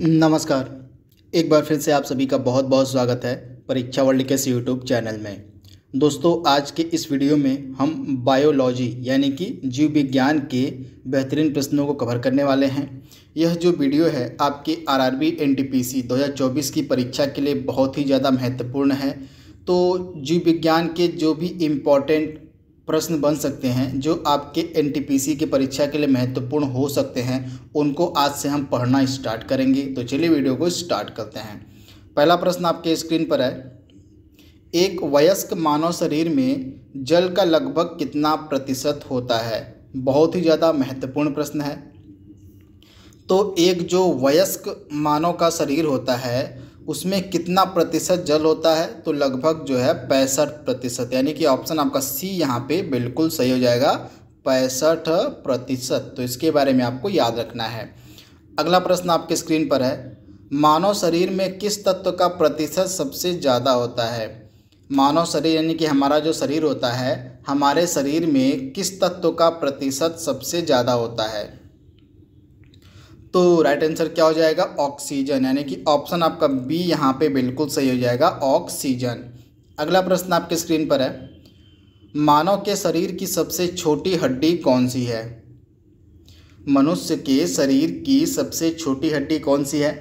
नमस्कार एक बार फिर से आप सभी का बहुत बहुत स्वागत है परीक्षा वर्ल्ड के यूट्यूब चैनल में दोस्तों आज के इस वीडियो में हम बायोलॉजी यानी कि जीव विज्ञान के बेहतरीन प्रश्नों को कवर करने वाले हैं यह जो वीडियो है आपके आरआरबी एनटीपीसी 2024 की परीक्षा के लिए बहुत ही ज़्यादा महत्वपूर्ण है तो जीव विज्ञान के जो भी इम्पोर्टेंट प्रश्न बन सकते हैं जो आपके एन की परीक्षा के लिए महत्वपूर्ण हो सकते हैं उनको आज से हम पढ़ना स्टार्ट करेंगे तो चलिए वीडियो को स्टार्ट करते हैं पहला प्रश्न आपके स्क्रीन पर है एक वयस्क मानव शरीर में जल का लगभग कितना प्रतिशत होता है बहुत ही ज़्यादा महत्वपूर्ण प्रश्न है तो एक जो वयस्क मानव का शरीर होता है उसमें कितना प्रतिशत जल होता है तो लगभग जो है पैंसठ प्रतिशत यानी कि ऑप्शन आपका सी यहाँ पे बिल्कुल सही हो जाएगा पैंसठ प्रतिशत तो इसके बारे में आपको याद रखना है अगला प्रश्न आपके स्क्रीन पर है मानव शरीर में किस तत्व का प्रतिशत सबसे ज़्यादा होता है मानव शरीर यानी कि हमारा जो शरीर होता है हमारे शरीर में किस तत्व का प्रतिशत सबसे ज़्यादा होता है तो राइट आंसर क्या हो जाएगा ऑक्सीजन यानी कि ऑप्शन आपका बी यहाँ पे बिल्कुल सही हो जाएगा ऑक्सीजन अगला प्रश्न आपके स्क्रीन पर है मानव के शरीर की सबसे छोटी हड्डी कौन सी है मनुष्य के शरीर की सबसे छोटी हड्डी कौन सी है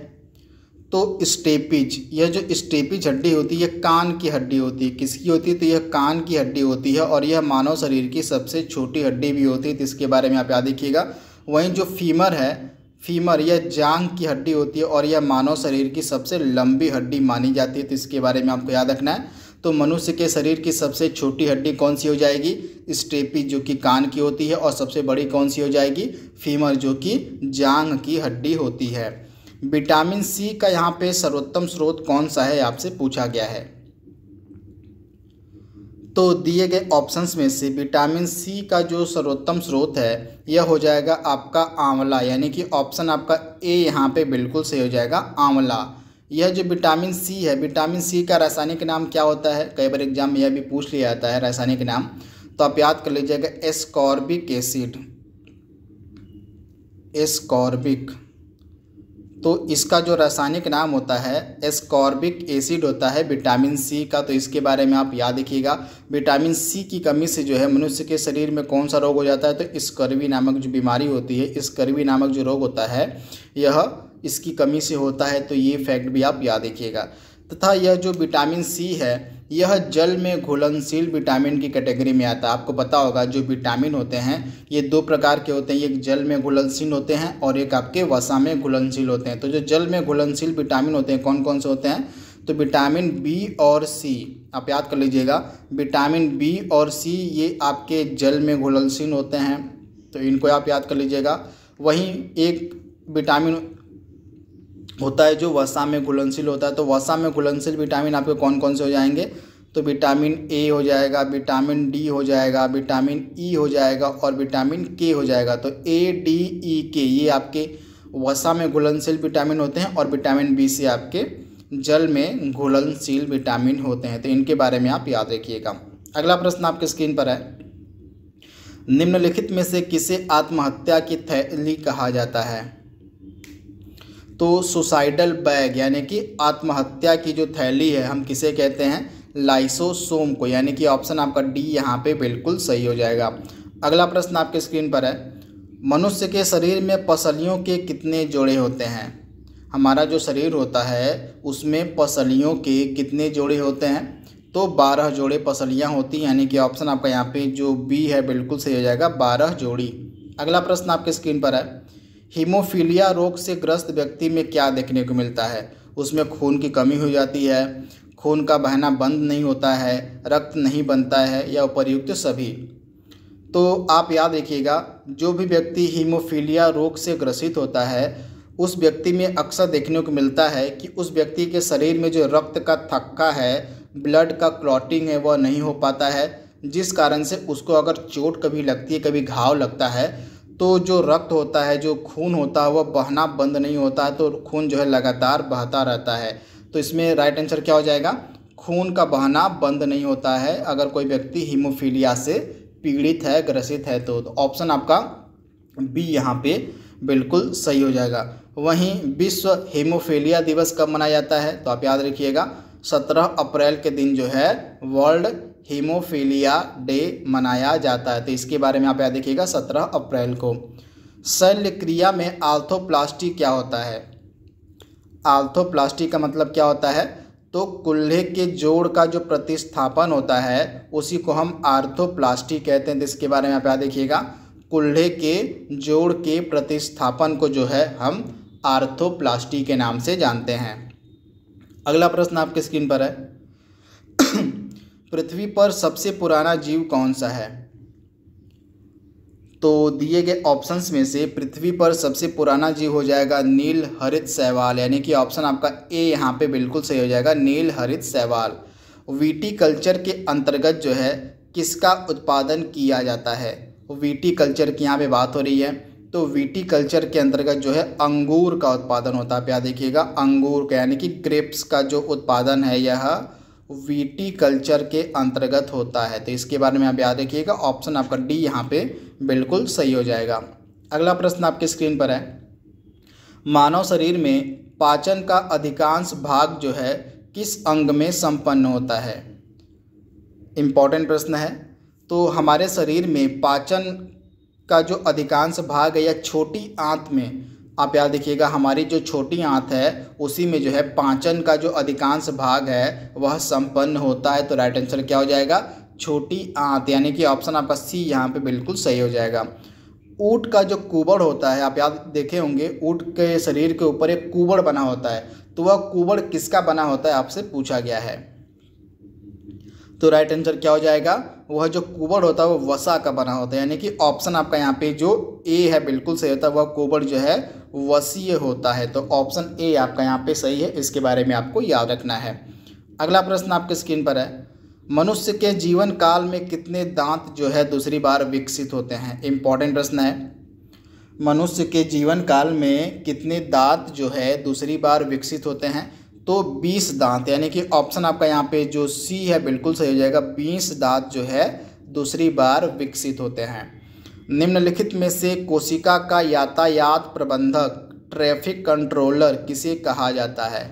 तो स्टेपिज यह जो स्टेपिज हड्डी होती है कान की हड्डी होती है किसकी होती है तो यह कान की हड्डी होती है और यह मानव शरीर की सबसे छोटी हड्डी भी होती है तो इसके बारे में आप याद रखिएगा वहीं जो फीमर है फीमर यह जांग की हड्डी होती है और यह मानव शरीर की सबसे लंबी हड्डी मानी जाती है तो इसके बारे में आपको याद रखना है तो मनुष्य के शरीर की सबसे छोटी हड्डी कौन सी हो जाएगी स्टेपी जो कि कान की होती है और सबसे बड़ी कौन सी हो जाएगी फीमर जो कि जांग की हड्डी होती है विटामिन सी का यहाँ पे सर्वोत्तम स्रोत कौन सा है आपसे पूछा गया है तो दिए गए ऑप्शंस में से विटामिन सी का जो सर्वोत्तम स्रोत है यह हो जाएगा आपका आंवला यानी कि ऑप्शन आपका ए यहाँ पे बिल्कुल सही हो जाएगा आंवला यह जो विटामिन सी है विटामिन सी का रासायनिक नाम क्या होता है कई बार एग्जाम में यह भी पूछ लिया जाता है रासायनिक नाम तो आप याद कर लीजिएगा एस्कॉर्बिक एसिड एस्कॉर्बिक तो इसका जो रासायनिक नाम होता है एस्कॉर्बिक एसिड होता है विटामिन सी का तो इसके बारे में आप याद रखिएगा विटामिन सी की कमी से जो है मनुष्य के शरीर में कौन सा रोग हो जाता है तो स्कर्वी नामक जो बीमारी होती है स्कर्वी नामक जो रोग होता है यह इसकी कमी से होता है तो ये फैक्ट भी आप याद रखिएगा तथा यह जो विटामिन सी है यह जल में घुलनशील विटामिन की कैटेगरी में आता है आपको पता होगा जो विटामिन होते हैं ये दो प्रकार के होते हैं एक जल में घुलनशील होते हैं और एक आपके वसा में घुलनशील होते हैं तो जो जल में घुलनशील विटामिन होते हैं कौन कौन से होते हैं तो विटामिन बी और सी आप याद कर लीजिएगा विटामिन बी और सी ये आपके जल में घुलनशील होते हैं तो इनको आप याद कर लीजिएगा वहीं एक विटामिन होता है जो वसा में घुलनशील होता है तो वसा में घुलनशील विटामिन आपके कौन कौन से हो जाएंगे तो विटामिन ए हो जाएगा विटामिन डी हो जाएगा विटामिन ई e हो जाएगा और विटामिन के हो जाएगा तो ए डी ई के ये आपके वसा में घुलनशील विटामिन होते हैं और विटामिन बी से आपके जल में घुलनशील विटामिन होते हैं तो इनके बारे में आप याद रखिएगा अगला प्रश्न आपके स्क्रीन पर है निम्नलिखित में से किसे आत्महत्या की थैली कहा जाता है तो सुसाइडल बैग यानी कि आत्महत्या की जो थैली है हम किसे कहते हैं लाइसोसोम को यानी कि ऑप्शन आपका डी यहाँ पे बिल्कुल सही हो जाएगा अगला प्रश्न आपके स्क्रीन पर है मनुष्य के शरीर में पसलियों के कितने जोड़े होते हैं हमारा जो शरीर होता है उसमें पसलियों के कितने जोड़े होते हैं तो बारह जोड़े पसलियाँ होती हैं यानी कि ऑप्शन आपका यहाँ पे जो बी है बिल्कुल सही हो जाएगा बारह जोड़ी अगला प्रश्न आपके स्क्रीन पर है हीमोफीलिया रोग से ग्रस्त व्यक्ति में क्या देखने को मिलता है उसमें खून की कमी हो जाती है खून का बहना बंद नहीं होता है रक्त नहीं बनता है या उपरयुक्त सभी तो आप याद रखिएगा जो भी व्यक्ति हीमोफीलिया रोग से ग्रसित होता है उस व्यक्ति में अक्सर देखने को मिलता है कि उस व्यक्ति के शरीर में जो रक्त का थक्का है ब्लड का क्लॉटिंग है वह नहीं हो पाता है जिस कारण से उसको अगर चोट कभी लगती है कभी घाव लगता है तो जो रक्त होता है जो खून होता है वह बहना बंद नहीं होता है तो खून जो है लगातार बहता रहता है तो इसमें राइट आंसर क्या हो जाएगा खून का बहना बंद नहीं होता है अगर कोई व्यक्ति हीमोफीलिया से पीड़ित है ग्रसित है तो ऑप्शन आपका बी यहाँ पे बिल्कुल सही हो जाएगा वहीं विश्व हीमोफीलिया दिवस कब मनाया जाता है तो आप याद रखिएगा सत्रह अप्रैल के दिन जो है वर्ल्ड हीमोफीलिया डे मनाया जाता है तो इसके बारे में आप याद देखिएगा सत्रह अप्रैल को शल्य क्रिया में आल्थोप्लास्टी क्या होता है आल्थोप्लास्टी का मतलब क्या होता है तो कुल्हे के जोड़ का जो प्रतिस्थापन होता है उसी को हम आर्थोप्लास्टी कहते हैं तो इसके बारे में आप याद देखिएगा कुल्हे के जोड़ के प्रतिस्थापन को जो है हम आर्थोप्लास्टी के नाम से जानते हैं अगला प्रश्न आपके स्क्रीन पर है पृथ्वी पर सबसे पुराना जीव कौन सा है तो दिए गए ऑप्शंस में से पृथ्वी पर सबसे पुराना जीव हो जाएगा नील हरित सहवाल यानी कि ऑप्शन आपका ए यहाँ पे बिल्कुल सही हो जाएगा नील हरित सहवाल वीटी कल्चर के अंतर्गत जो है किसका उत्पादन किया जाता है वीटी कल्चर की यहाँ पे बात हो रही है तो वीटी कल्चर के अंतर्गत जो है अंगूर का उत्पादन होता है आप यहाँ देखिएगा अंगूर का यानी कि ग्रेप्स का जो उत्पादन है यह वीटी कल्चर के अंतर्गत होता है तो इसके बारे में आप याद रखिएगा ऑप्शन आपका डी यहाँ पे बिल्कुल सही हो जाएगा अगला प्रश्न आपके स्क्रीन पर है मानव शरीर में पाचन का अधिकांश भाग जो है किस अंग में संपन्न होता है इम्पॉर्टेंट प्रश्न है तो हमारे शरीर में पाचन का जो अधिकांश भाग है या छोटी आंत में आप याद देखिएगा हमारी जो छोटी आंत है उसी में जो है पाचन का जो अधिकांश भाग है वह संपन्न होता है तो राइट आंसर क्या हो जाएगा छोटी आंत यानी कि ऑप्शन आपका सी यहाँ पे बिल्कुल सही हो जाएगा ऊट का जो कुबड़ होता है आप याद देखे होंगे ऊँट के शरीर के ऊपर एक कुबड़ बना होता है तो वह कुबड़ किसका बना होता है आपसे पूछा गया है तो राइट आंसर क्या हो जाएगा वह जो कुबड़ होता है वो वसा का बना होता है यानी कि ऑप्शन आपका यहाँ पे जो ए है बिल्कुल सही होता है वह कुबड़ जो है वसीय होता है तो ऑप्शन ए आपका यहाँ पे सही है इसके बारे में आपको याद रखना है अगला प्रश्न आपके स्क्रीन पर है मनुष्य के जीवन काल में कितने दांत जो है दूसरी बार विकसित होते हैं इम्पॉर्टेंट प्रश्न है मनुष्य के जीवन काल में कितने दांत जो है दूसरी बार विकसित होते हैं तो बीस दांत यानी कि ऑप्शन आपका यहाँ पे जो सी है बिल्कुल सही हो जाएगा बीस दांत जो है दूसरी बार विकसित होते हैं निम्नलिखित में से कोशिका का यातायात प्रबंधक ट्रैफिक कंट्रोलर किसे कहा जाता है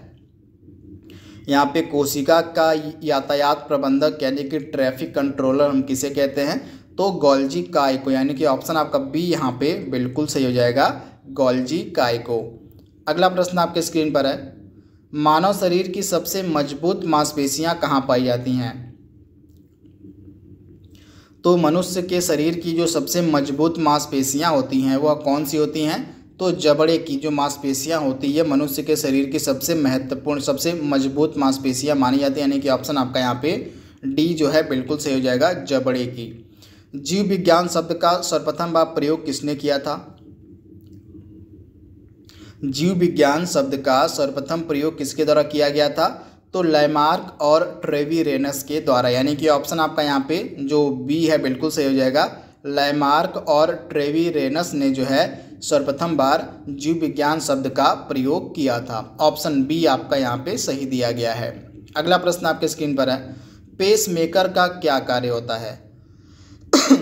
यहाँ पे कोशिका का यातायात प्रबंधक यानी कि ट्रैफिक कंट्रोलर हम किसे कहते हैं तो गोल्जी काय को यानी कि ऑप्शन आपका बी यहाँ पे बिल्कुल सही हो जाएगा गोल्जी काय को अगला प्रश्न आपके स्क्रीन पर है मानव शरीर की सबसे मजबूत मांसपेशियां कहाँ पाई जाती हैं तो मनुष्य के शरीर की जो सबसे मजबूत मांसपेशियां होती हैं वह कौन सी होती हैं तो जबड़े की जो मांसपेशियां होती है मनुष्य के शरीर की सबसे महत्वपूर्ण सबसे मजबूत मांसपेशियां मानी जाती है यानी कि ऑप्शन आपका यहाँ पे डी जो है बिल्कुल सही हो जाएगा जबड़े की जीव विज्ञान शब्द का सर्वप्रथम बार प्रयोग किसने किया था जीव विज्ञान शब्द का सर्वप्रथम प्रयोग किसके द्वारा किया गया था तो लैमार्क और ट्रेवी रेनस के द्वारा यानी कि ऑप्शन आपका यहाँ पे जो बी है बिल्कुल सही हो जाएगा लैमार्क और ट्रेवी रेनस ने जो है सर्वप्रथम बार जीव विज्ञान शब्द का प्रयोग किया था ऑप्शन बी आपका यहाँ पे सही दिया गया है अगला प्रश्न आपके स्क्रीन पर है पेस मेकर का क्या कार्य होता है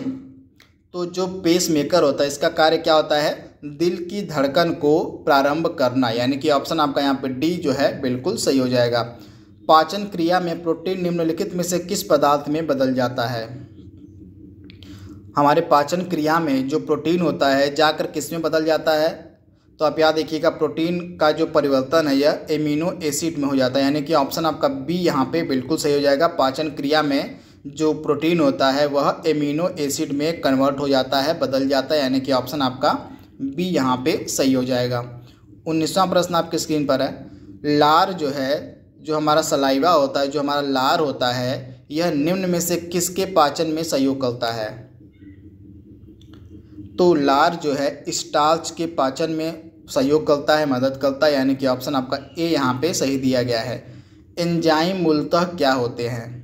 तो जो पेस मेकर होता है इसका कार्य क्या होता है दिल की धड़कन को प्रारंभ करना यानी कि ऑप्शन आपका यहाँ पे डी जो है बिल्कुल सही हो जाएगा पाचन क्रिया में प्रोटीन निम्नलिखित में से किस पदार्थ में बदल जाता है हमारे पाचन क्रिया में जो प्रोटीन होता है जाकर किस में बदल जाता है तो आप याद देखिएगा प्रोटीन का जो परिवर्तन है यह एमिनो एसिड में हो जाता है यानी कि ऑप्शन आपका बी यहाँ पे बिल्कुल सही हो जाएगा पाचन क्रिया में जो प्रोटीन होता है वह एमिनो एसिड में कन्वर्ट हो जाता है बदल जाता है यानी कि ऑप्शन आपका बी यहाँ पे सही हो जाएगा उन्नीसवा प्रश्न आपके स्क्रीन पर है लार जो है जो हमारा सलाइवा होता है जो हमारा लार होता है यह निम्न में से किसके पाचन में सहयोग करता है तो लार जो है स्टार्च के पाचन में सहयोग करता है मदद करता है यानी कि ऑप्शन आपका ए यहाँ पे सही दिया गया है एंजाइम मूलतः क्या होते हैं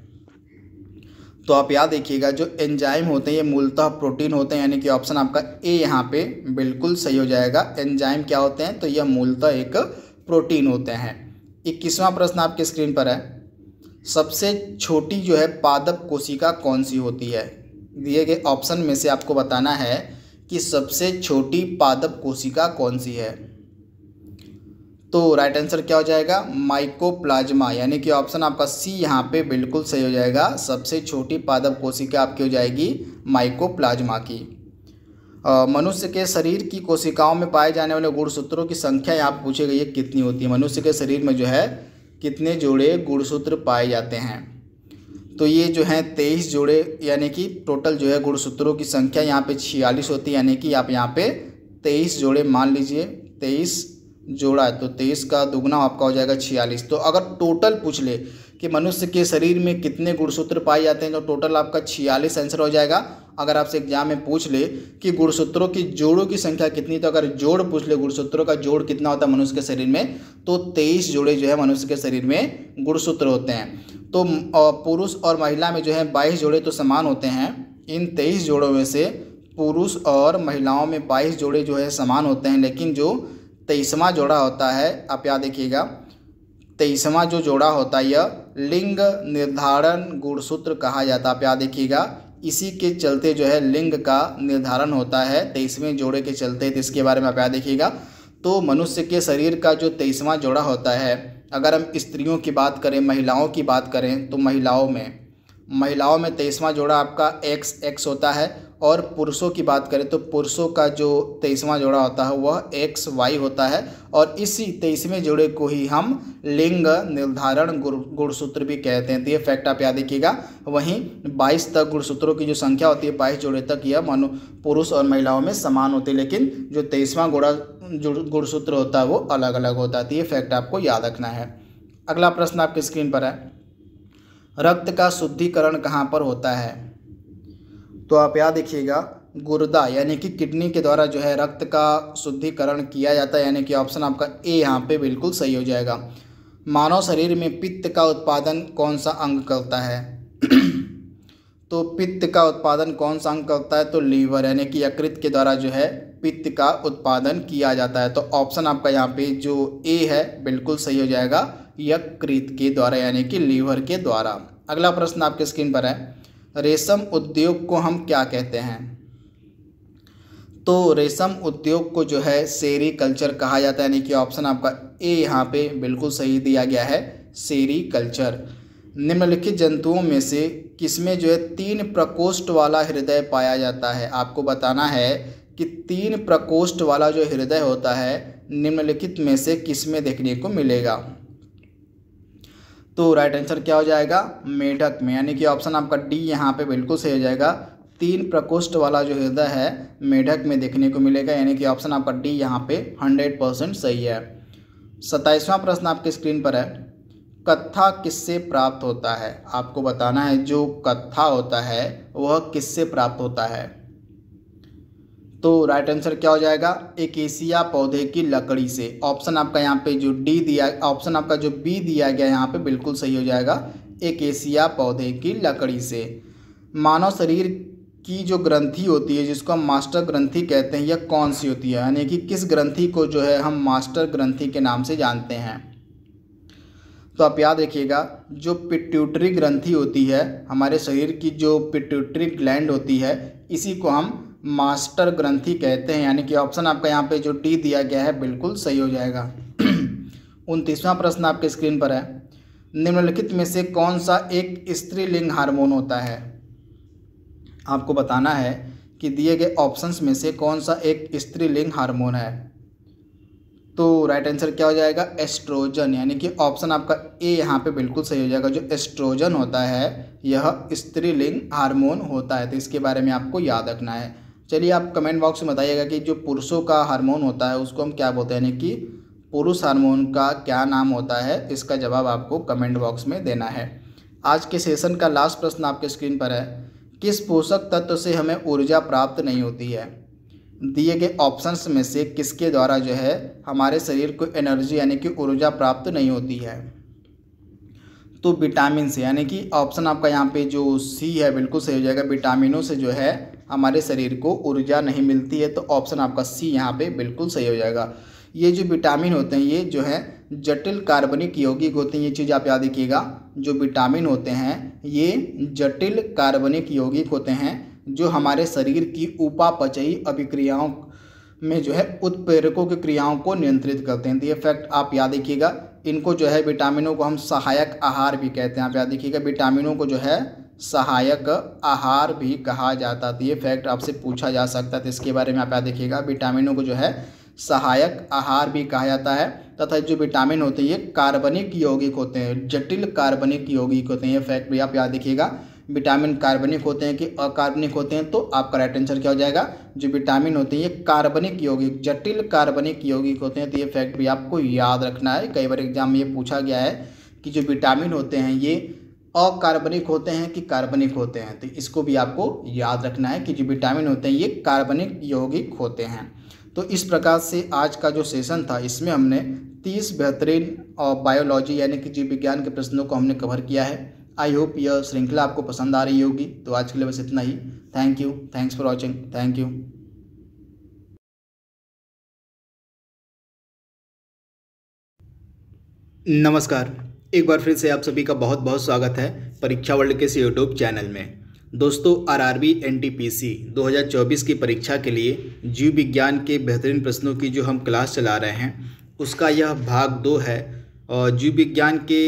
तो आप याद देखिएगा जो एंजाइम होते हैं ये मूलतः प्रोटीन होते हैं यानी कि ऑप्शन आपका ए यहाँ पे बिल्कुल सही हो जाएगा एंजाइम क्या होते हैं तो यह मूलतः एक प्रोटीन होते हैं इक्कीसवां प्रश्न आपके स्क्रीन पर है सबसे छोटी जो है पादप कोशिका कौन सी होती है दिए गए ऑप्शन में से आपको बताना है कि सबसे छोटी पादप कोशिका कौन सी है तो राइट आंसर क्या हो जाएगा माइकोप्लाज्मा यानी कि ऑप्शन आपका सी यहाँ पे बिल्कुल सही हो जाएगा सबसे छोटी पादप कोशिका आपकी हो जाएगी माइकोप्लाज्मा की मनुष्य के शरीर की कोशिकाओं में पाए जाने वाले गुणसूत्रों की संख्या यहाँ पूछे गई है कितनी होती है मनुष्य के शरीर में जो है कितने जोड़े गुणसूत्र पाए जाते हैं तो ये जो है तेईस जोड़े यानी कि टोटल जो है गुणसूत्रों की संख्या यहाँ पे छियालीस होती है यानी कि आप यहाँ पे तेईस जोड़े मान लीजिए तेईस जोड़ा है तो तेईस का दुगना आपका हो जाएगा छियालीस तो अगर टोटल पूछ ले कि मनुष्य के शरीर में कितने गुणसूत्र पाए जाते हैं तो टोटल आपका छियालीस आंसर हो जाएगा अगर आपसे एग्जाम में पूछ ले कि गुणसूत्रों की जोड़ों की संख्या कितनी तो अगर जोड़ पूछ ले गुणसूत्रों का जोड़ कितना होता है मनुष्य के शरीर में तो तेईस जोड़े जो है मनुष्य के शरीर में गुणसूत्र होते हैं तो पुरुष और महिला में जो है बाईस जोड़े तो समान होते हैं इन तेईस जोड़ों में से पुरुष और महिलाओं में बाईस जोड़े जो है समान होते हैं लेकिन जो तेईसवा जोड़ा होता है आप याद देखिएगा तेईसवा जो जोड़ा होता है यह लिंग निर्धारण गुणसूत्र कहा जाता है आप याद देखिएगा इसी के चलते जो है लिंग का निर्धारण होता है तेईसवें जोड़े के चलते तो इसके बारे में आप याद देखिएगा तो मनुष्य के शरीर का जो तेईसवां जोड़ा होता है अगर हम स्त्रियों की बात करें महिलाओं की बात करें तो महिलाओं में महिलाओं में तेईसवां जोड़ा आपका एक्स एक्स होता है और पुरुषों की बात करें तो पुरुषों का जो तेईसवां जोड़ा होता है वह एक्स वाई होता है और इसी तेईसवें जोड़े को ही हम लिंग निर्धारण गुण गुणसूत्र भी कहते हैं तो ये फैक्ट आप याद रखिएगा वहीं बाईस तक गुणसूत्रों की जो संख्या होती है बाईस जोड़े तक यह मानो पुरुष और महिलाओं में समान होती है लेकिन जो तेईसवां गुड़ा गुणसूत्र होता है वो अलग अलग होता है तो ये फैक्ट आपको याद रखना है अगला प्रश्न आपकी स्क्रीन पर है रक्त का शुद्धिकरण कहाँ पर होता है तो आप याद देखिएगा गुर्दा यानी कि किडनी के द्वारा जो है रक्त का शुद्धिकरण किया जाता है यानी कि ऑप्शन आपका ए यहाँ पे बिल्कुल सही हो जाएगा मानव शरीर में पित्त का उत्पादन कौन सा अंग करता है तो पित्त का उत्पादन कौन सा अंग करता है तो लीवर यानी कि यकृत के द्वारा जो है पित्त का उत्पादन किया जाता है तो ऑप्शन आपका यहाँ पे जो ए है बिल्कुल सही हो जाएगा यकृत के द्वारा यानी कि लीवर के द्वारा अगला प्रश्न आपके स्क्रीन पर है रेशम उद्योग को हम क्या कहते हैं तो रेशम उद्योग को जो है सेरी कल्चर कहा जाता है यानी कि ऑप्शन आपका ए यहाँ पे बिल्कुल सही दिया गया है सेरी कल्चर निम्नलिखित जंतुओं में से किसमें जो है तीन प्रकोष्ठ वाला हृदय पाया जाता है आपको बताना है कि तीन प्रकोष्ठ वाला जो हृदय होता है निम्नलिखित में से किसमें देखने को मिलेगा तो राइट आंसर क्या हो जाएगा मेढक में यानी कि ऑप्शन आपका डी यहाँ पे बिल्कुल सही हो जाएगा तीन प्रकोष्ठ वाला जो हृदय है मेढक में देखने को मिलेगा यानी कि ऑप्शन आपका डी यहाँ पे हंड्रेड परसेंट सही है सत्ताईसवां प्रश्न आपके स्क्रीन पर है कत्था किससे प्राप्त होता है आपको बताना है जो कत्था होता है वह किससे प्राप्त होता है तो राइट आंसर क्या हो जाएगा एक एशिया पौधे की लकड़ी से ऑप्शन आपका यहाँ पे जो डी दिया ऑप्शन आपका जो बी दिया गया यहाँ पे बिल्कुल सही हो जाएगा एक एशिया पौधे की लकड़ी से मानव शरीर की जो ग्रंथि होती है जिसको हम मास्टर ग्रंथि कहते हैं यह कौन सी होती है यानी कि किस ग्रंथि को जो है हम मास्टर ग्रंथि के नाम से जानते हैं तो आप याद रखिएगा जो पिट्यूटरी ग्रंथि होती है हमारे शरीर की जो पिट्यूटरी ग्लैंड होती है इसी को हम मास्टर ग्रंथि कहते हैं यानी कि ऑप्शन आपका यहाँ पे जो डी दिया गया है बिल्कुल सही हो जाएगा उनतीसवां प्रश्न आपके स्क्रीन पर है निम्नलिखित में से कौन सा एक स्त्रीलिंग हार्मोन होता है आपको बताना है कि दिए गए ऑप्शंस में से कौन सा एक स्त्रीलिंग हार्मोन है तो राइट आंसर क्या हो जाएगा एस्ट्रोजन यानी कि ऑप्शन आपका ए यहाँ पे बिल्कुल सही हो जाएगा जो एस्ट्रोजन होता है यह स्त्रीलिंग हार्मोन होता है तो इसके बारे में आपको याद रखना है चलिए आप कमेंट बॉक्स में बताइएगा कि जो पुरुषों का हार्मोन होता है उसको हम क्या बोलते हैं यानी कि पुरुष हार्मोन का क्या नाम होता है इसका जवाब आपको कमेंट बॉक्स में देना है आज के सेशन का लास्ट प्रश्न आपके स्क्रीन पर है किस पोषक तत्व से हमें ऊर्जा प्राप्त नहीं होती है दिए गए ऑप्शंस में से किसके द्वारा जो है हमारे शरीर को एनर्जी यानी कि ऊर्जा प्राप्त नहीं होती है तो विटामिन से यानी कि ऑप्शन आपका यहाँ पे जो सी है बिल्कुल सही हो जाएगा विटामिनों से जो है हमारे शरीर को ऊर्जा नहीं मिलती है तो ऑप्शन आपका सी यहाँ पे बिल्कुल सही हो जाएगा ये जो विटामिन होते हैं ये जो है जटिल कार्बनिक यौगिक होते हैं ये चीज़ आप याद रखिएगा जो विटामिन होते हैं ये जटिल कार्बनिक यौगिक होते हैं जो हमारे शरीर की उपापचयी अभिक्रियाओं में जो है उत्प्रेरकों की क्रियाओं को नियंत्रित करते हैं तो ये फैक्ट आप याद रखिएगा इनको जो है विटामिनों को हम सहायक आहार भी कहते हैं आप याद रखिएगा विटामिनों को जो है सहायक आहार भी कहा जाता है तो ये फैक्ट आपसे पूछा जा सकता है तो इसके बारे में आप याद देखिएगा विटामिनों को जो है सहायक आहार भी कहा जाता है तथा जो विटामिन होते हैं ये कार्बनिक यौगिक होते हैं जटिल कार्बनिक यौगिक होते हैं ये फैक्ट भी आप याद देखिएगा विटामिन कार्बनिक होते हैं कि अकार्बनिक होते हैं तो आपका राइट आंसर क्या हो जाएगा जो विटामिन होते हैं ये कार्बनिक यौगिक जटिल कार्बनिक यौगिक होते हैं तो ये फैक्ट भी आपको याद रखना है कई बार एग्जाम में ये पूछा गया है कि जो विटामिन होते हैं ये अकार्बनिक होते हैं कि कार्बनिक होते हैं तो इसको भी आपको याद रखना है कि जो विटामिन होते हैं ये कार्बनिक यौगिक होते हैं तो इस प्रकार से आज का जो सेशन था इसमें हमने तीस बेहतरीन और बायोलॉजी यानी कि जीव विज्ञान के प्रश्नों को हमने कवर किया है आई होप यह श्रृंखला आपको पसंद आ रही होगी तो आज के लिए बस इतना ही thank you thanks for watching thank you नमस्कार एक बार फिर से आप सभी का बहुत बहुत स्वागत है परीक्षा वर्ल्ड के इस यूट्यूब चैनल में दोस्तों आरआरबी एनटीपीसी 2024 की परीक्षा के लिए जीव विज्ञान के बेहतरीन प्रश्नों की जो हम क्लास चला रहे हैं उसका यह भाग दो है और जीव विज्ञान के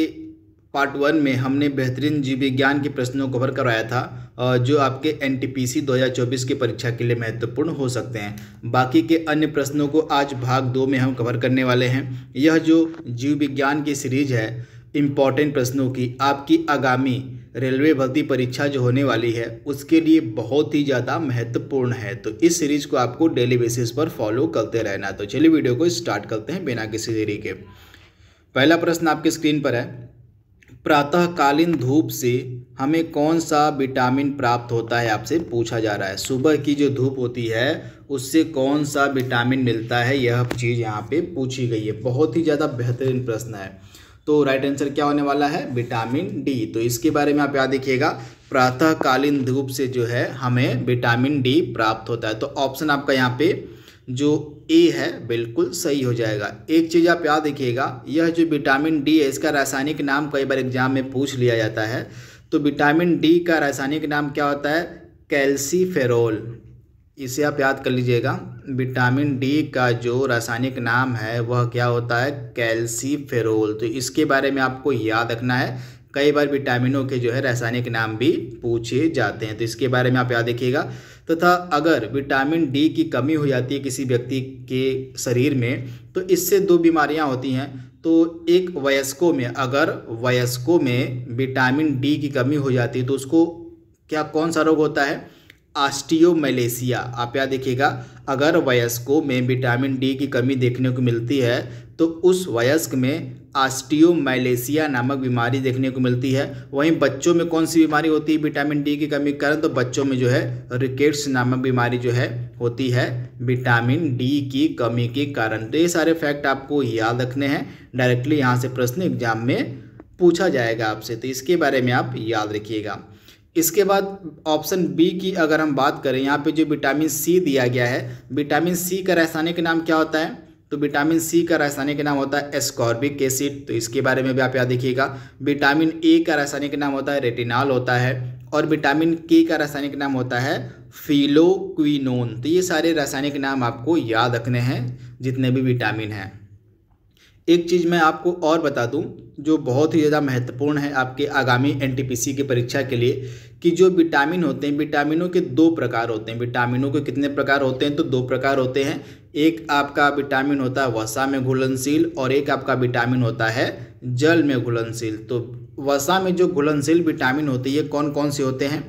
पार्ट वन में हमने बेहतरीन जीव विज्ञान के प्रश्नों को कवर करवाया था जो आपके एन टी पी सी दो हज़ार चौबीस की परीक्षा के लिए महत्वपूर्ण हो सकते हैं बाकी के अन्य प्रश्नों को आज भाग दो में हम कवर करने वाले हैं यह जो जीव विज्ञान की सीरीज है इम्पॉर्टेंट प्रश्नों की आपकी आगामी रेलवे भर्ती परीक्षा जो होने वाली है उसके लिए बहुत ही ज़्यादा महत्वपूर्ण है तो इस सीरीज़ को आपको डेली बेसिस पर फॉलो करते रहना तो चलिए वीडियो को स्टार्ट करते हैं बिना किसी देरी के पहला प्रश्न आपकी स्क्रीन पर है प्रातःकालीन धूप से हमें कौन सा विटामिन प्राप्त होता है आपसे पूछा जा रहा है सुबह की जो धूप होती है उससे कौन सा विटामिन मिलता है यह चीज़ यहाँ पे पूछी गई है बहुत ही ज़्यादा बेहतरीन प्रश्न है तो राइट आंसर क्या होने वाला है विटामिन डी तो इसके बारे में आप याद देखिएगा प्रातःकालीन धूप से जो है हमें विटामिन डी प्राप्त होता है तो ऑप्शन आपका यहाँ पे जो ए है बिल्कुल सही हो जाएगा एक चीज़ आप याद देखिएगा यह जो विटामिन डी है इसका रासायनिक नाम कई बार एग्जाम में पूछ लिया जाता है तो विटामिन डी का रासायनिक नाम क्या होता है कैल्सीफेरोल इसे आप याद कर लीजिएगा विटामिन डी का जो रासायनिक नाम है वह क्या होता है फेरोल तो इसके बारे में आपको याद रखना है कई बार विटामिनों के जो है रासायनिक नाम भी पूछे जाते हैं तो इसके बारे में आप याद रखिएगा तथा तो अगर विटामिन डी की कमी हो जाती है किसी व्यक्ति के शरीर में तो इससे दो बीमारियां होती हैं तो एक वयस्कों में अगर वयस्कों में विटामिन डी की कमी हो जाती है तो उसको क्या कौन सा रोग होता है आस्टियोमलेसिया आप याद देखिएगा अगर वयस्कों में विटामिन डी की कमी देखने को मिलती है तो उस वयस्क में आस्टियोमलेसिया नामक बीमारी देखने को मिलती है वहीं बच्चों में कौन सी बीमारी होती है विटामिन डी की कमी कारण तो बच्चों में जो है रिकेट्स नामक बीमारी जो है होती है विटामिन डी की कमी के कारण तो ये सारे फैक्ट आपको याद रखने हैं डायरेक्टली यहाँ से प्रश्न एग्जाम में पूछा जाएगा आपसे तो इसके बारे में आप याद रखिएगा इसके बाद ऑप्शन बी की अगर हम बात करें यहाँ पे जो विटामिन सी दिया गया है विटामिन सी का रासायनिक नाम क्या होता है तो विटामिन सी का रासायनिक नाम होता है एस्कॉर्बिक एसिड तो इसके बारे में भी आप याद देखिएगा विटामिन ए का रासायनिक नाम होता है रेटिनॉल होता है और विटामिन के का रासायनिक नाम होता है फिलोक्विनोन तो ये सारे रासायनिक नाम आपको याद रखने हैं जितने भी विटामिन हैं एक चीज़ मैं आपको और बता दूं जो बहुत ही ज़्यादा महत्वपूर्ण है आपके आगामी एनटीपीसी की परीक्षा के लिए कि जो विटामिन होते हैं विटामिनों के दो प्रकार होते हैं विटामिनों के कितने प्रकार होते हैं तो दो प्रकार होते हैं एक आपका विटामिन होता है वसा में घुलनशील और एक आपका विटामिन होता है जल में घुलनशील तो वसा में जो घुलनशील विटामिन होती है कौन कौन से होते हैं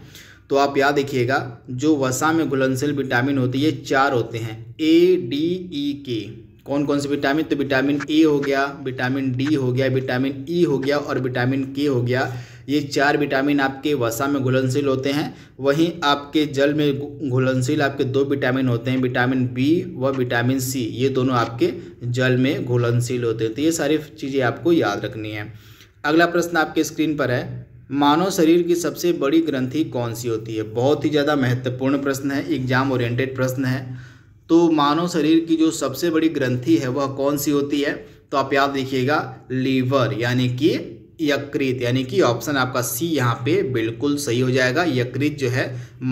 तो आप याद देखिएगा जो वसा में घुलनशील विटामिन होती है चार होते हैं ए डी ई के कौन कौन से विटामिन तो विटामिन ए हो गया विटामिन डी हो गया विटामिन ई e हो गया और विटामिन के हो गया ये चार विटामिन आपके वसा में घुलनशील होते हैं वहीं आपके जल में घुलनशील आपके दो विटामिन होते हैं विटामिन बी व विटामिन सी ये दोनों आपके जल में घुलनशील होते हैं तो ये सारी चीज़ें आपको याद रखनी है अगला प्रश्न आपके स्क्रीन पर है मानव शरीर की सबसे बड़ी ग्रंथि कौन सी होती है बहुत ही ज़्यादा महत्वपूर्ण प्रश्न है एग्जाम ओरिएंटेड प्रश्न है तो मानव शरीर की जो सबसे बड़ी ग्रंथि है वह कौन सी होती है तो आप याद रखिएगा लीवर यानी कि यकृत यानी कि ऑप्शन आपका सी यहाँ पे बिल्कुल सही हो जाएगा यकृत जो है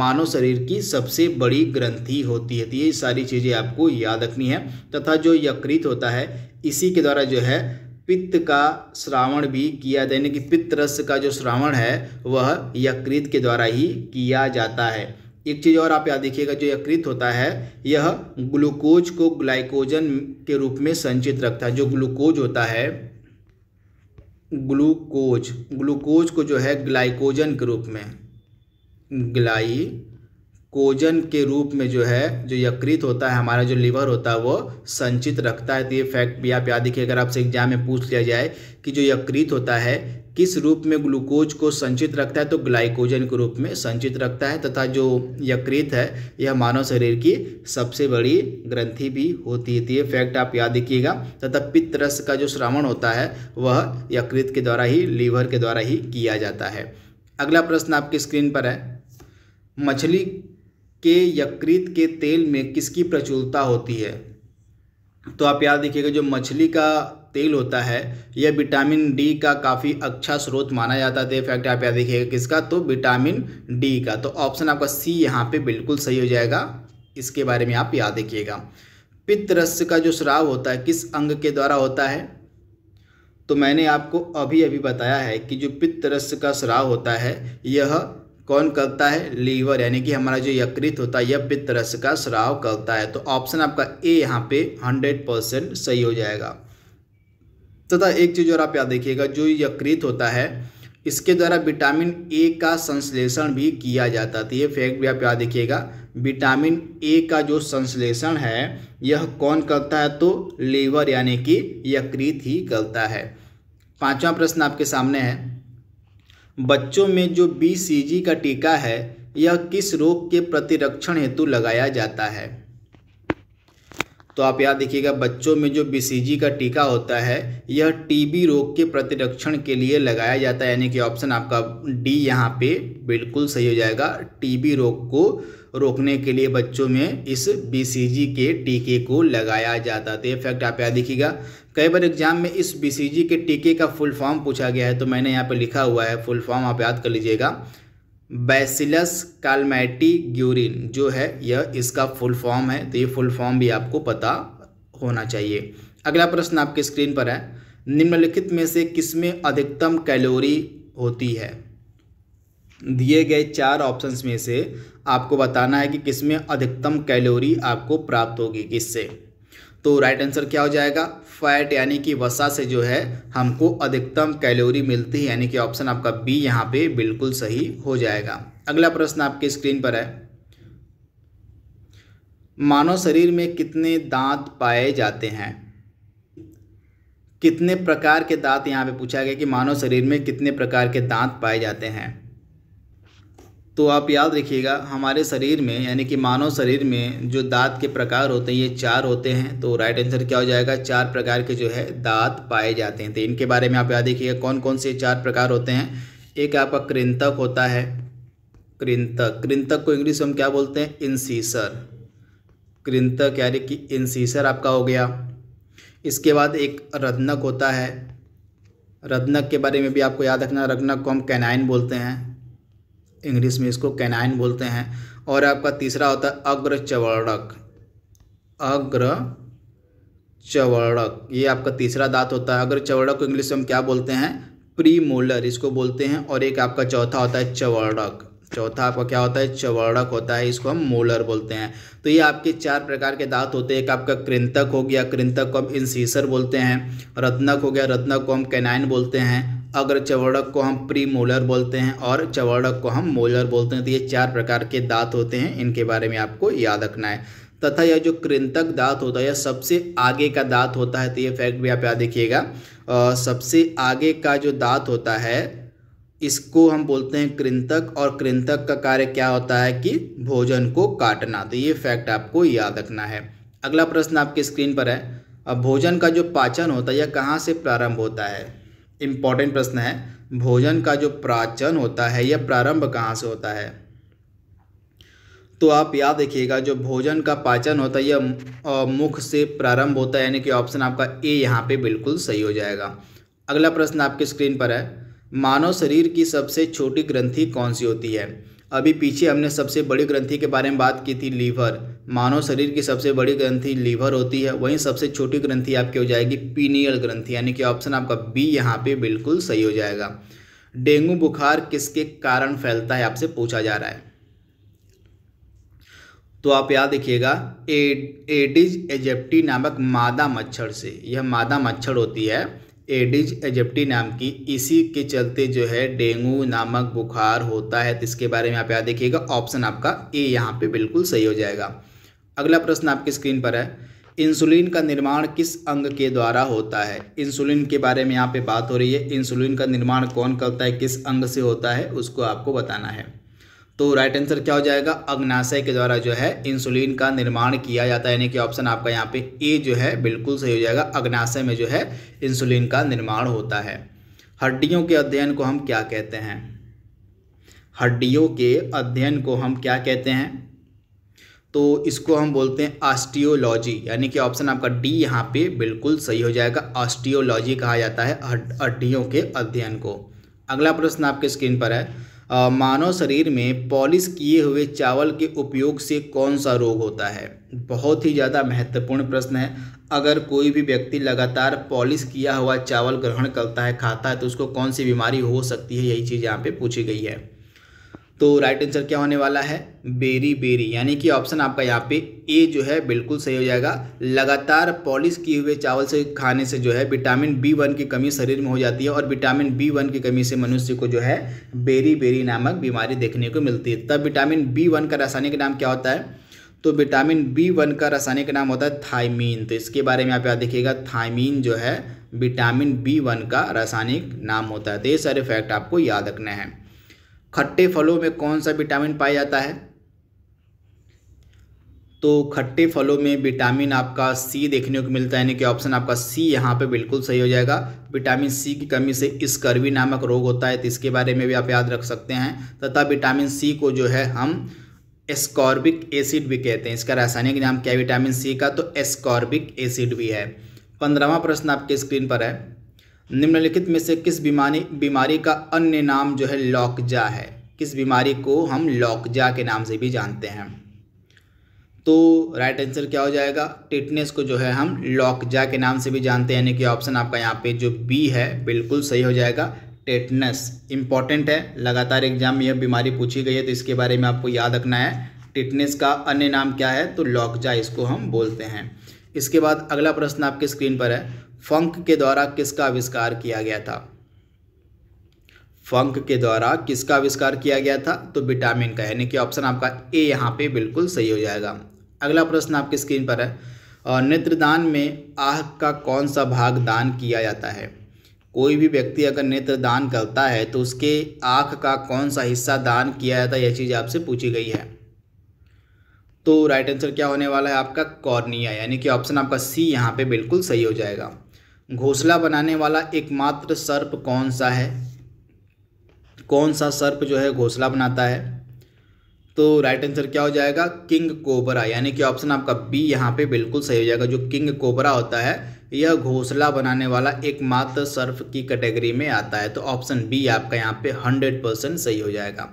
मानव शरीर की सबसे बड़ी ग्रंथि होती है तो ये सारी चीज़ें आपको याद रखनी है तथा जो यकृत होता है इसी के द्वारा जो है पित्त का श्रावण भी किया जाता है यानी कि पित्त रस का जो श्रावण है वह यकृत के द्वारा ही किया जाता है एक चीज़ और आप याद देखिएगा जो यकृत होता है यह ग्लूकोज को ग्लाइकोजन के रूप में संचित रखता है जो ग्लूकोज होता है ग्लूकोज ग्लूकोज को जो है ग्लाइकोजन के रूप में ग्लाई कोजन के रूप में जो है जो यकृत होता है हमारा जो लीवर होता है वो संचित रखता है तो ये फैक्ट भी आप याद रखिए अगर आपसे एग्जाम में पूछ लिया जाए कि जो यकृत होता है किस रूप में ग्लूकोज को संचित रखता है तो ग्लाइकोजन के रूप में संचित रखता है तथा जो यकृत है यह मानव शरीर की सबसे बड़ी ग्रंथि भी होती है तो ये फैक्ट आप याद रखिएगा तथा पित्त रस का जो श्रावण होता है वह यकृत के द्वारा ही लीवर के द्वारा ही किया जाता है अगला प्रश्न आपकी स्क्रीन पर है मछली के यकृत के तेल में किसकी प्रचुरता होती है तो आप याद देखिएगा जो मछली का तेल होता है यह विटामिन डी का काफ़ी अच्छा स्रोत माना जाता था फैक्ट तो आप याद देखिएगा किसका तो विटामिन डी का तो ऑप्शन आपका सी यहाँ पे बिल्कुल सही हो जाएगा इसके बारे में आप याद देखिएगा पित्तरस का जो श्राव होता है किस अंग के द्वारा होता है तो मैंने आपको अभी अभी बताया है कि जो पित्तरस का श्राव होता है यह कौन करता है लीवर यानी कि हमारा जो यकृत होता है यह पित्त रस का स्राव करता है तो ऑप्शन आपका ए यहाँ पे हंड्रेड परसेंट सही हो जाएगा तथा तो एक चीज़ और आप याद देखिएगा जो यकृत होता है इसके द्वारा विटामिन ए का संश्लेषण भी किया जाता था ये फैक्ट भी आप याद देखिएगा विटामिन ए का जो संश्लेषण है यह कौन करता है तो लीवर यानी कि यकृत ही करता है पांचवा प्रश्न आपके सामने है बच्चों में जो बीसीजी का टीका है यह किस रोग के प्रतिरक्षण हेतु लगाया जाता है तो आप याद देखिएगा बच्चों में जो बीसीजी का टीका होता है यह टीबी रोग के प्रतिरक्षण के लिए लगाया जाता है यानी कि ऑप्शन आपका डी यहाँ पे बिल्कुल सही हो जाएगा टीबी रोग को रोकने के लिए बच्चों में इस बीसीजी के टीके को लगाया जाता है तो इफेक्ट आप याद देखिएगा कई बार एग्जाम में इस बीसीजी के टीके का फुल फॉर्म पूछा गया है तो मैंने यहाँ पे लिखा हुआ है फुल फॉर्म आप याद कर लीजिएगा बैसिलस कालमैटी ग्यूरिन जो है यह इसका फुल फॉर्म है तो ये फुल फॉर्म भी आपको पता होना चाहिए अगला प्रश्न आपके स्क्रीन पर है निम्नलिखित में से किसमें अधिकतम कैलोरी होती है दिए गए चार ऑप्शंस में से आपको बताना है कि किसमें अधिकतम कैलोरी आपको प्राप्त होगी किससे तो राइट आंसर क्या हो जाएगा फैट यानी कि वसा से जो है हमको अधिकतम कैलोरी मिलती है यानी कि ऑप्शन आपका बी यहाँ पे बिल्कुल सही हो जाएगा अगला प्रश्न आपके स्क्रीन पर है मानव शरीर में कितने दांत पाए जाते हैं कितने प्रकार के दांत यहाँ पे पूछा गया कि मानव शरीर में कितने प्रकार के दांत पाए जाते हैं तो आप याद रखिएगा हमारे शरीर में यानी कि मानव शरीर में जो दांत के प्रकार होते हैं ये चार होते हैं तो राइट आंसर क्या हो जाएगा चार प्रकार के जो है दांत पाए जाते हैं तो इनके बारे में आप याद रखिएगा कौन कौन से चार प्रकार होते हैं एक आपका कृंतक होता है कृंतक कृंतक को इंग्लिश में हम क्या बोलते हैं इंसीसर कृंतक यानी कि इंसीसर आपका हो गया इसके बाद एक रत्नक होता है रत्नक के बारे में भी आपको याद रखना रत्नक को हम कैनाइन बोलते हैं इंग्लिश में इसको कैनाइन बोलते हैं और आपका तीसरा होता है अग्रचवर्णक अग्र चवर्णक ये आपका तीसरा दांत होता है अग्र चवर्णक को इंग्लिश में हम क्या बोलते हैं मोलर इसको बोलते हैं और एक आपका चौथा होता है चवर्णक चौथा आपका क्या होता है चवर्णक होता है इसको हम मोलर बोलते हैं तो ये आपके चार प्रकार के दांत होते हैं एक आपका कृंतक हो गया कृंतक को हम इंसीसर बोलते हैं रत्नक हो गया रत्नक को हम कैनाइन बोलते हैं अग्र चवर्णक को हम प्री मोलर बोलते हैं और चवर्णक को हम मोलर बोलते हैं तो ये चार प्रकार के दांत होते हैं इनके बारे में आपको याद रखना है तथा यह जो कृंतक दांत होता है यह सबसे आगे का दांत होता है तो ये फैक्ट भी आप याद देखिएगा सबसे आगे का जो दांत होता है इसको हम बोलते हैं कृंतक और कृंतक का कार्य क्या होता है कि भोजन को काटना तो ये फैक्ट आपको याद रखना है अगला प्रश्न आपके स्क्रीन पर है अब भोजन का जो पाचन होता है यह कहाँ से प्रारंभ होता है इम्पॉर्टेंट प्रश्न है भोजन का जो प्राचन होता है यह प्रारंभ कहाँ से होता है तो आप याद रखिएगा जो भोजन का पाचन होता है यह मुख से प्रारंभ होता है यानी कि ऑप्शन आपका ए यहाँ पे बिल्कुल सही हो जाएगा अगला प्रश्न आपके स्क्रीन पर है मानव शरीर की सबसे छोटी ग्रंथि कौन सी होती है अभी पीछे हमने सबसे बड़ी ग्रंथि के बारे में बात की थी लीवर मानव शरीर की सबसे बड़ी ग्रंथि लीवर होती है वहीं सबसे छोटी ग्रंथि आपकी हो जाएगी पीनियल ग्रंथि यानी कि ऑप्शन आपका बी यहाँ पे बिल्कुल सही हो जाएगा डेंगू बुखार किसके कारण फैलता है आपसे पूछा जा रहा है तो आप याद रखिएगा एडिज एजेप्टी नामक मादा मच्छर से यह मादा मच्छर होती है एडिज एजप्टी नाम की इसी के चलते जो है डेंगू नामक बुखार होता है तो इसके बारे में आप याद देखिएगा ऑप्शन आपका ए यहाँ पे बिल्कुल सही हो जाएगा अगला प्रश्न आपकी स्क्रीन पर है इंसुलिन का निर्माण किस अंग के द्वारा होता है इंसुलिन के बारे में यहाँ पे बात हो रही है इंसुलिन का निर्माण कौन करता है किस अंग से होता है उसको आपको बताना है तो राइट आंसर क्या हो जाएगा अग्नाशय के द्वारा जो है इंसुलिन का निर्माण किया जाता है यानी कि ऑप्शन आपका यहाँ पे ए जो है बिल्कुल सही हो जाएगा अग्नाशय में जो है इंसुलिन का निर्माण होता है हड्डियों के अध्ययन को हम क्या कहते हैं हड्डियों के अध्ययन को हम क्या कहते हैं तो इसको हम बोलते हैं ऑस्टियोलॉजी यानी कि ऑप्शन आपका डी यहाँ पे बिल्कुल सही हो जाएगा ऑस्टियोलॉजी कहा जाता है हड्डियों के अध्ययन को अगला प्रश्न आपके स्क्रीन पर है मानव शरीर में पॉलिश किए हुए चावल के उपयोग से कौन सा रोग होता है बहुत ही ज़्यादा महत्वपूर्ण प्रश्न है अगर कोई भी व्यक्ति लगातार पॉलिश किया हुआ चावल ग्रहण करता है खाता है तो उसको कौन सी बीमारी हो सकती है यही चीज़ यहाँ पे पूछी गई है तो राइट आंसर क्या होने वाला है बेरी बेरी यानी कि ऑप्शन आपका यहाँ पे ए जो है बिल्कुल सही हो जाएगा लगातार पॉलिश किए हुए चावल से खाने से जो है विटामिन बी वन की कमी शरीर में हो जाती है और विटामिन बी वन की कमी से मनुष्य को जो है बेरी बेरी नामक बीमारी देखने को मिलती है तब विटामिन बी वन का रासायनिक नाम क्या होता है तो विटामिन बी वन का रासायनिक नाम होता है थाइमीन तो इसके बारे में आप याद देखिएगा थाइमीन जो है विटामिन बी वन का रासायनिक नाम होता है तो ये सारे फैक्ट आपको याद रखना है खट्टे फलों में कौन सा विटामिन पाया जाता है तो खट्टे फलों में विटामिन आपका सी देखने को मिलता है यानी कि ऑप्शन आपका सी यहाँ पे बिल्कुल सही हो जाएगा विटामिन सी की कमी से स्कर्वी नामक रोग होता है तो इसके बारे में भी आप याद रख सकते हैं तथा विटामिन सी को जो है हम एस्कॉर्बिक एसिड भी कहते हैं इसका रासायनिक नाम क्या है विटामिन सी का तो एस्कॉर्बिक एसिड भी है पंद्रहवा प्रश्न आपके स्क्रीन पर है निम्नलिखित में से किस बीमारी बीमारी का अन्य नाम जो है लॉकजा है किस बीमारी को हम लॉकजा के नाम से भी जानते हैं तो राइट आंसर क्या हो जाएगा टिटनेस को जो है हम लॉकजा के नाम से भी जानते हैं यानी कि ऑप्शन आपका यहाँ पे जो बी है बिल्कुल सही हो जाएगा टिटनेस इंपॉर्टेंट है लगातार एग्जाम में यह बीमारी पूछी गई है तो इसके बारे में आपको याद रखना है टिटनेस का अन्य नाम क्या है तो लॉकजा इसको हम बोलते हैं इसके बाद अगला प्रश्न आपके स्क्रीन पर है फंक के द्वारा किसका आविष्कार किया गया था फंक के द्वारा किसका आविष्कार किया गया था तो विटामिन का यानी कि ऑप्शन आपका ए यहाँ पे बिल्कुल सही हो जाएगा अगला प्रश्न आपकी स्क्रीन पर है और नेत्रदान में आह का कौन सा भाग दान किया जाता है कोई भी व्यक्ति अगर नेत्रदान करता है तो उसके आँख का कौन सा हिस्सा दान किया जाता है यह चीज़ आपसे पूछी गई है तो राइट आंसर क्या होने वाला है आपका कॉर्निया यानी कि ऑप्शन आपका सी यहाँ पे बिल्कुल सही हो जाएगा घोंसला बनाने वाला एकमात्र सर्प कौन सा है कौन सा सर्प जो है घोंसला बनाता है तो राइट आंसर क्या हो जाएगा किंग कोबरा यानी कि ऑप्शन आपका बी यहाँ पे बिल्कुल सही हो जाएगा जो किंग कोबरा होता है यह घोंसला बनाने वाला एकमात्र सर्फ की कैटेगरी में आता है तो ऑप्शन बी आपका यहाँ पे हंड्रेड परसेंट सही हो जाएगा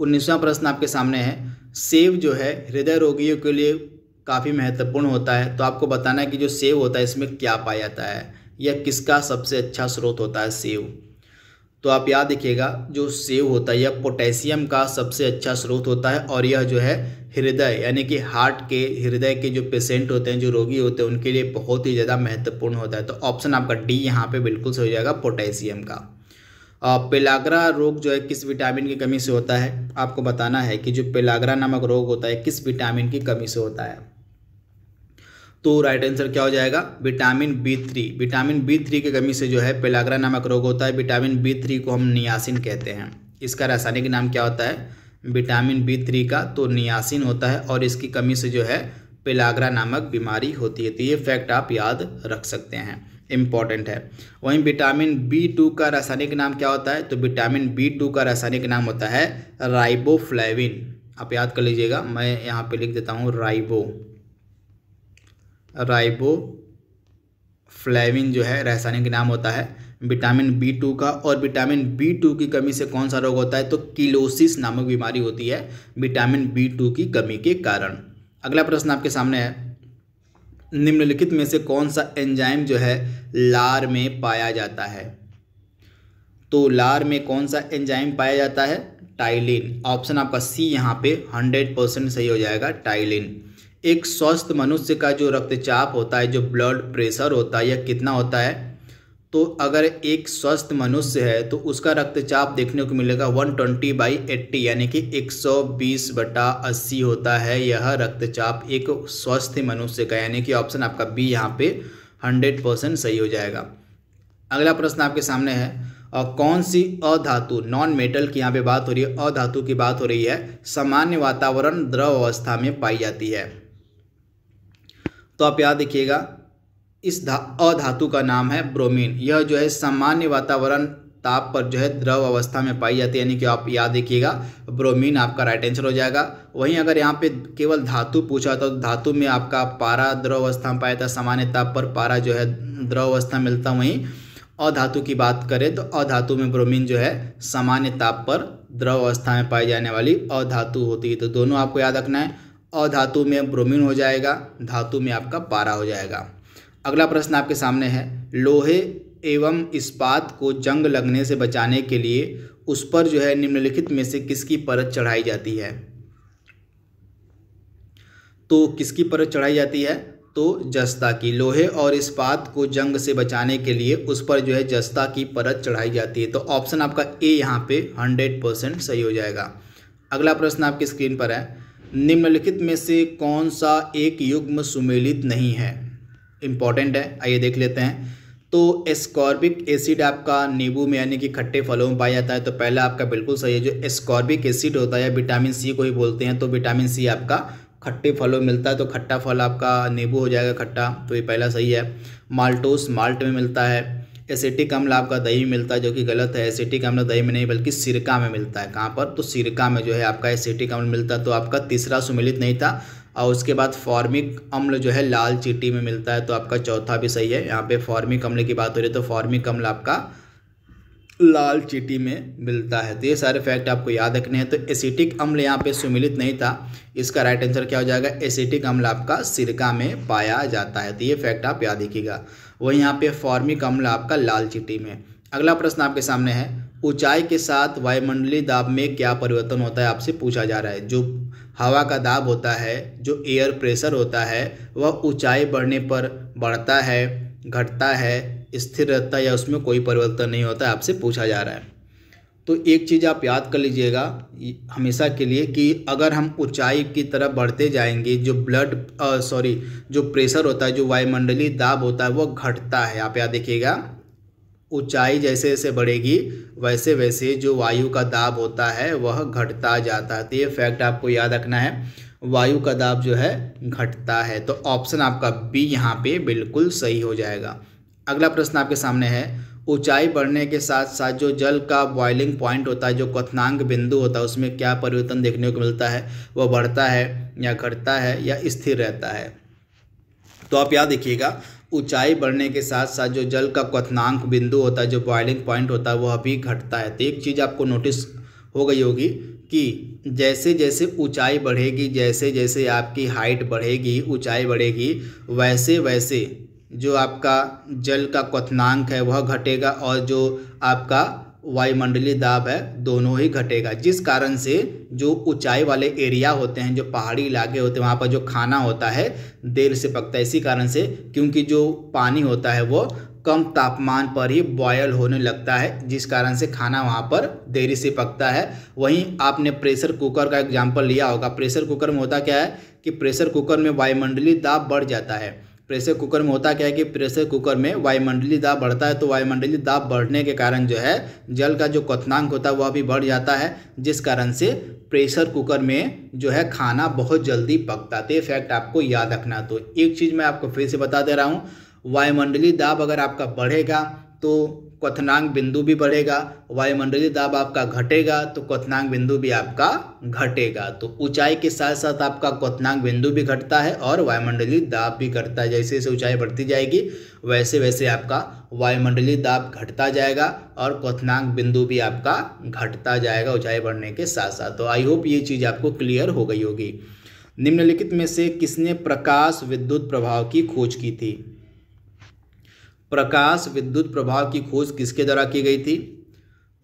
उन्नीसवा प्रश्न आपके सामने है सेब जो है हृदय रोगियों के लिए काफ़ी महत्वपूर्ण होता है तो आपको बताना है कि जो सेब होता है इसमें क्या पाया जाता है यह किसका सबसे अच्छा स्रोत होता है सेव तो आप याद रखिएगा जो सेव होता है यह पोटेशियम का सबसे अच्छा स्रोत होता है और यह जो है हृदय यानी कि हार्ट के हृदय के जो पेशेंट होते हैं जो रोगी होते हैं उनके लिए बहुत ही ज़्यादा महत्वपूर्ण होता है तो ऑप्शन आपका डी यहाँ पे बिल्कुल सही हो जाएगा पोटेशियम का पेलागरा रोग जो है किस विटामिन की कमी से होता है आपको बताना है कि जो पेलागरा नामक रोग होता है किस विटामिन की कमी से होता है तो राइट आंसर क्या हो जाएगा vitamin B three vitamin B three की कमी से जो है पेलागरा नामक रोग होता है विटामिन बी थ्री को हम नियासिन कहते हैं इसका रासायनिक नाम क्या होता है विटामिन बी थ्री का तो नियासिन होता है और इसकी कमी से जो है पेलागरा नामक बीमारी होती है तो ये फैक्ट आप याद रख सकते हैं इम्पॉर्टेंट है वहीं विटामिन बी टू का रासायनिक नाम क्या होता है तो विटामिन बी टू का रासायनिक नाम होता है राइबोफ्लाविन आप याद कर लीजिएगा मैं यहाँ पे लिख देता हूँ राइबो राइबो फ्लेविन जो है रासायनिक नाम होता है विटामिन बी टू का और विटामिन बी टू की कमी से कौन सा रोग होता है तो किलोसिस नामक बीमारी होती है विटामिन बी टू की कमी के कारण अगला प्रश्न आपके सामने है निम्नलिखित में से कौन सा एंजाइम जो है लार में पाया जाता है तो लार में कौन सा एंजाइम पाया जाता है टाइलिन ऑप्शन आपका सी यहाँ पे हंड्रेड परसेंट सही हो जाएगा टाइलिन एक स्वस्थ मनुष्य का जो रक्तचाप होता है जो ब्लड प्रेशर होता है या कितना होता है तो अगर एक स्वस्थ मनुष्य है तो उसका रक्तचाप देखने को मिलेगा 120 ट्वेंटी बाई एट्टी यानी कि 120 बटा अस्सी होता है यह रक्तचाप एक स्वस्थ मनुष्य का यानी कि ऑप्शन आपका बी यहाँ पे 100 परसेंट सही हो जाएगा अगला प्रश्न आपके सामने है और कौन सी अधातु नॉन मेटल की यहाँ पे बात हो रही है अधातु की बात हो रही है सामान्य वातावरण द्रव अवस्था में पाई जाती है तो आप याद रखिएगा इस धा अधातु का नाम है ब्रोमीन यह जो है सामान्य वातावरण ताप पर जो है द्रव अवस्था में पाई जाती है यानी कि आप याद देखिएगा ब्रोमीन आपका राइट आंसर हो जाएगा वहीं अगर यहाँ पे केवल धातु पूछा था तो धातु में आपका पारा द्रव अवस्था में पाया था सामान्य ताप पर पारा जो है द्रव अवस्था मिलता वहीं अधातु की बात करें तो अधातु में ब्रोमीन जो है सामान्य ताप पर द्रव अवस्था में पाई जाने वाली अधातु होती है तो दोनों आपको याद रखना है अधातु में ब्रोमीन हो जाएगा धातु में आपका पारा हो जाएगा अगला प्रश्न आपके सामने है लोहे एवं इस्पात को जंग लगने से बचाने के लिए उस पर जो है निम्नलिखित में से किसकी परत चढ़ाई जाती है तो किसकी परत चढ़ाई जाती है तो जस्ता की लोहे और इस्पात को जंग से बचाने के लिए उस पर जो है जस्ता की परत चढ़ाई जाती है तो ऑप्शन आपका ए यहाँ पे हंड्रेड परसेंट सही हो जाएगा अगला प्रश्न आपकी स्क्रीन पर है निम्नलिखित में से कौन सा एक युग्म सुमेलित नहीं है इम्पॉर्टेंट है आइए देख लेते हैं तो एस्कॉर्बिक एसिड आपका नींबू में यानी कि खट्टे फलों में पाया जाता है तो पहला आपका बिल्कुल सही है जो एस्कॉर्बिक एसिड होता है या विटामिन सी को ही बोलते हैं तो विटामिन सी आपका खट्टे फलों में मिलता है तो खट्टा फल आपका नींबू हो जाएगा खट्टा तो ये पहला सही है माल्टोस माल्ट में मिलता है एसिटिक अम्ल आपका दही में मिलता है जो कि गलत है एसिटिक अम्ल दही में नहीं बल्कि सिरका में मिलता है कहाँ पर तो सिरका में जो है आपका एसिटिक अम्ल मिलता है तो आपका तीसरा सुमिलित नहीं था और उसके बाद फॉर्मिक अम्ल जो है लाल चीटी में मिलता है तो आपका चौथा भी सही है यहाँ पे फॉर्मिक अम्ल की बात हो रही है तो फॉर्मिक अम्ल आपका लाल चीटी में मिलता है तो ये सारे फैक्ट आपको याद रखने हैं तो एसिटिक अम्ल यहाँ पे सुमिलित नहीं था इसका राइट आंसर क्या हो जाएगा एसिटिक अम्ल आपका सिरका में पाया जाता है तो ये फैक्ट आप याद रखिएगा वही यहाँ पे फॉर्मिक अम्ल आपका लाल चीटी में अगला प्रश्न आपके सामने है ऊंचाई के साथ वायुमंडली दाब में क्या परिवर्तन होता है आपसे पूछा जा रहा है जो हवा का दाब होता है जो एयर प्रेशर होता है वह ऊंचाई बढ़ने पर बढ़ता है घटता है स्थिर रहता है या उसमें कोई परिवर्तन नहीं होता आपसे पूछा जा रहा है तो एक चीज़ आप याद कर लीजिएगा हमेशा के लिए कि अगर हम ऊंचाई की तरफ बढ़ते जाएंगे जो ब्लड सॉरी जो प्रेशर होता है जो वायुमंडलीय दाब होता है वो घटता है आप याद देखिएगा ऊंचाई जैसे जैसे बढ़ेगी वैसे वैसे जो वायु का दाब होता है वह घटता जाता है तो ये फैक्ट आपको याद रखना है वायु का दाब जो है घटता है तो ऑप्शन आपका बी यहाँ पे बिल्कुल सही हो जाएगा अगला प्रश्न आपके सामने है ऊंचाई बढ़ने के साथ साथ जो जल का बॉइलिंग पॉइंट होता है जो क्वनांग बिंदु होता है उसमें क्या परिवर्तन देखने को मिलता है वह बढ़ता है या घटता है या स्थिर रहता है तो आप याद देखिएगा ऊंचाई बढ़ने के साथ साथ जो जल का क्वथनांक बिंदु होता है जो बॉइलिंग पॉइंट होता है वह भी घटता है तो एक चीज़ आपको नोटिस हो गई होगी कि जैसे जैसे ऊंचाई बढ़ेगी जैसे जैसे आपकी हाइट बढ़ेगी ऊंचाई बढ़ेगी वैसे वैसे जो आपका जल का क्वनांक है वह घटेगा और जो आपका वायुमंडलीय दाब है दोनों ही घटेगा जिस कारण से जो ऊंचाई वाले एरिया होते हैं जो पहाड़ी इलाके होते हैं वहाँ पर जो खाना होता है देर से पकता है इसी कारण से क्योंकि जो पानी होता है वो कम तापमान पर ही बॉयल होने लगता है जिस कारण से खाना वहाँ पर देरी से पकता है वहीं आपने प्रेशर कुकर का एग्जाम्पल लिया होगा प्रेशर कुकर में होता क्या है कि प्रेशर कुकर में वायुमंडलीय दाब बढ़ जाता है प्रेशर कुकर में होता क्या है कि प्रेशर कुकर में वायुमंडलीय दाब बढ़ता है तो वायुमंडलीय दाब बढ़ने के कारण जो है जल का जो क्वनांक होता है वह भी बढ़ जाता है जिस कारण से प्रेशर कुकर में जो है खाना बहुत जल्दी पकता है फैक्ट तो आपको याद रखना तो एक चीज़ मैं आपको फिर से बता दे रहा हूँ वायुमंडलीय दाब अगर आपका बढ़ेगा तो क्वथनांग बिंदु भी बढ़ेगा वायुमंडलीय दाब आपका घटेगा तो क्वथनांग बिंदु भी आपका घटेगा तो ऊंचाई के साथ साथ आपका क्वथनांग बिंदु भी घटता है और वायुमंडलीय दाब भी घटता है जैसे जैसे ऊंचाई बढ़ती जाएगी वैसे वैसे आपका वायुमंडलीय दाब घटता जाएगा और क्वनांग बिंदु भी आपका घटता जाएगा ऊंचाई बढ़ने के साथ साथ तो आई होप ये चीज़ आपको क्लियर हो गई होगी निम्नलिखित में से किसने प्रकाश विद्युत प्रभाव की खोज की थी प्रकाश विद्युत प्रभाव की खोज किसके द्वारा की गई थी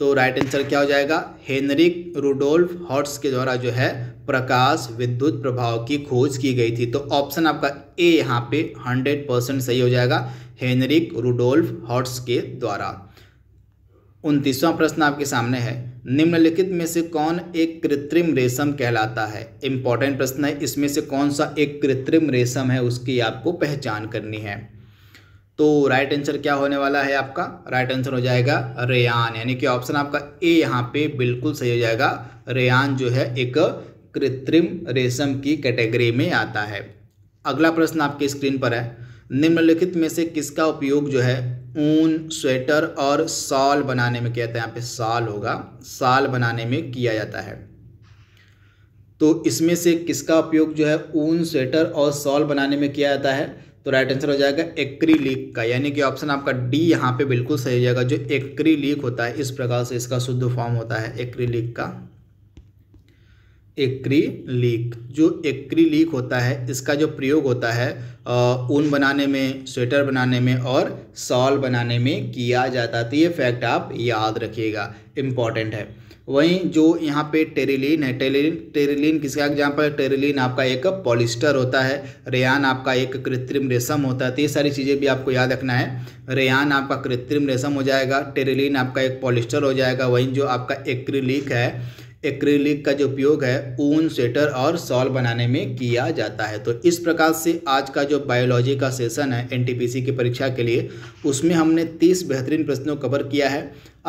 तो राइट आंसर क्या हो जाएगा हेनरिक रूडोल्फ हॉट्स के द्वारा जो है प्रकाश विद्युत प्रभाव की खोज की गई थी तो ऑप्शन आपका ए यहाँ पे हंड्रेड परसेंट सही हो जाएगा हेनरिक रूडोल्फ हॉट्स के द्वारा उनतीसवां प्रश्न आपके सामने है निम्नलिखित में से कौन एक कृत्रिम रेशम कहलाता है इंपॉर्टेंट प्रश्न है इसमें से कौन सा एक कृत्रिम रेशम है उसकी आपको पहचान करनी है तो राइट आंसर क्या होने वाला है आपका राइट आंसर हो जाएगा रेयान यानी कि ऑप्शन आपका ए यहाँ पे बिल्कुल सही हो जाएगा रेयान जो है एक कृत्रिम रेशम की कैटेगरी में आता है अगला प्रश्न आपके स्क्रीन पर है निम्नलिखित में से किसका उपयोग जो है ऊन स्वेटर और साल बनाने में किया जाता है यहाँ पे साल होगा साल बनाने में किया जाता है तो इसमें से किसका उपयोग जो है ऊन स्वेटर और सॉल बनाने में किया जाता है तो राइट आंसर हो जाएगा लीक का यानी कि ऑप्शन आपका डी यहाँ पे बिल्कुल सही हो जाएगा जो लीक होता है इस प्रकार से इसका शुद्ध फॉर्म होता है लीक का लीक जो लीक होता है इसका जो प्रयोग होता है ऊन बनाने में स्वेटर बनाने में और सॉल बनाने में किया जाता है तो ये फैक्ट आप याद रखिएगा इम्पॉर्टेंट है वहीं जो यहाँ पे टेरिलीन है टेरिलीन टेरिलीन किसका एग्जाम्पल है टेरिलीन आपका एक पॉलिस्टर होता है रेयान आपका एक कृत्रिम रेशम होता है तो ये सारी चीज़ें भी आपको याद रखना है रेयान आपका कृत्रिम रेशम हो जाएगा टेरिलीन आपका एक पॉलिस्टर हो जाएगा वहीं जो आपका एक्रिलिक है एक्रिलिक का जो उपयोग है ऊन स्वेटर और सॉल बनाने में किया जाता है तो इस प्रकार से आज का जो बायोलॉजी का सेशन है एनटीपीसी की परीक्षा के लिए उसमें हमने 30 बेहतरीन प्रश्नों कवर किया है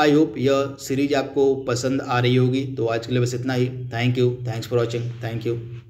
आई होप यह सीरीज आपको पसंद आ रही होगी तो आज के लिए बस इतना ही thank you thanks for watching thank you